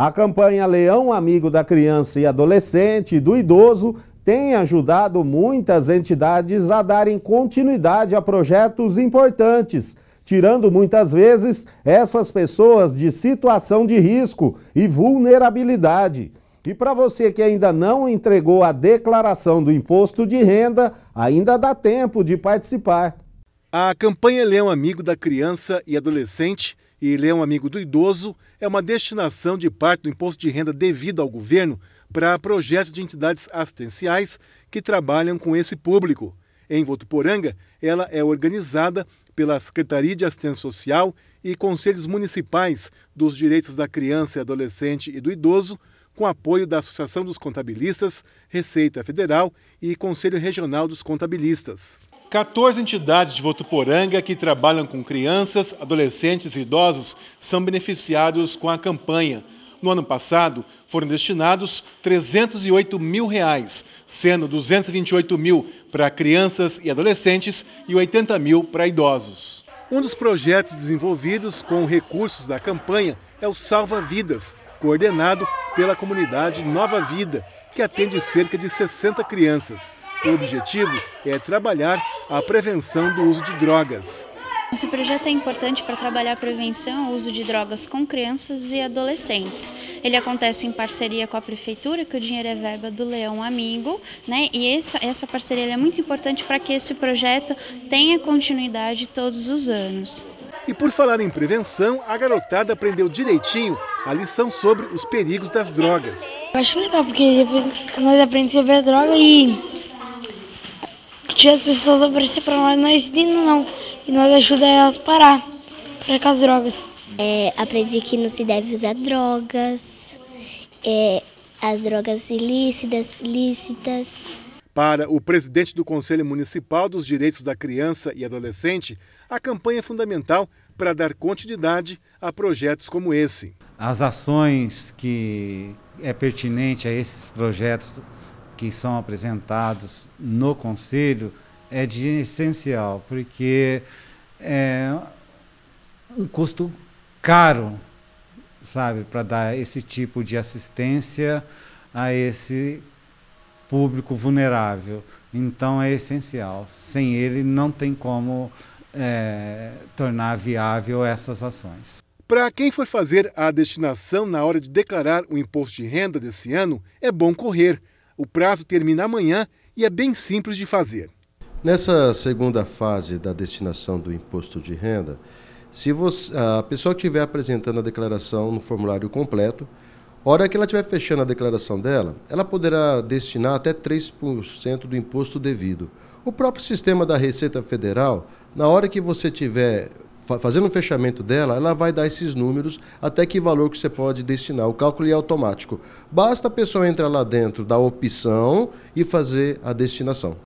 A campanha Leão Amigo da Criança e Adolescente e do Idoso tem ajudado muitas entidades a darem continuidade a projetos importantes, tirando muitas vezes essas pessoas de situação de risco e vulnerabilidade. E para você que ainda não entregou a declaração do imposto de renda, ainda dá tempo de participar. A campanha Leão Amigo da Criança e Adolescente e ele é um amigo do idoso, é uma destinação de parte do imposto de renda devido ao governo para projetos de entidades assistenciais que trabalham com esse público. Em Votuporanga, ela é organizada pela Secretaria de Assistência Social e Conselhos Municipais dos Direitos da Criança e Adolescente e do Idoso, com apoio da Associação dos Contabilistas, Receita Federal e Conselho Regional dos Contabilistas. 14 entidades de Votuporanga que trabalham com crianças, adolescentes e idosos são beneficiados com a campanha. No ano passado, foram destinados 308 mil reais, sendo 228 mil para crianças e adolescentes e 80 mil para idosos. Um dos projetos desenvolvidos com recursos da campanha é o Salva Vidas, coordenado pela comunidade Nova Vida, que atende cerca de 60 crianças. O objetivo é trabalhar a prevenção do uso de drogas. Esse projeto é importante para trabalhar a prevenção ao uso de drogas com crianças e adolescentes. Ele acontece em parceria com a prefeitura, que o dinheiro é verba do Leão Amigo, né? E essa, essa parceria é muito importante para que esse projeto tenha continuidade todos os anos. E por falar em prevenção, a garotada aprendeu direitinho a lição sobre os perigos das drogas. Eu acho legal, porque nós aprendemos sobre a droga e dia as pessoas oferecer para nós, nós não, é não. E nós ajudamos elas a parar para com as drogas. É, aprendi que não se deve usar drogas, é, as drogas ilícitas, lícitas. Para o presidente do Conselho Municipal dos Direitos da Criança e Adolescente, a campanha é fundamental para dar continuidade a projetos como esse. As ações que é pertinente a esses projetos que são apresentados no Conselho é de essencial, porque é um custo caro, sabe, para dar esse tipo de assistência a esse público vulnerável. Então é essencial. Sem ele não tem como é, tornar viável essas ações. Para quem for fazer a destinação na hora de declarar o imposto de renda desse ano, é bom correr o prazo termina amanhã e é bem simples de fazer. Nessa segunda fase da destinação do imposto de renda, se você, a pessoa estiver apresentando a declaração no formulário completo, hora que ela estiver fechando a declaração dela, ela poderá destinar até 3% do imposto devido. O próprio sistema da Receita Federal, na hora que você tiver fazendo o fechamento dela, ela vai dar esses números até que valor que você pode destinar. O cálculo é automático. Basta a pessoa entrar lá dentro, dar opção e fazer a destinação.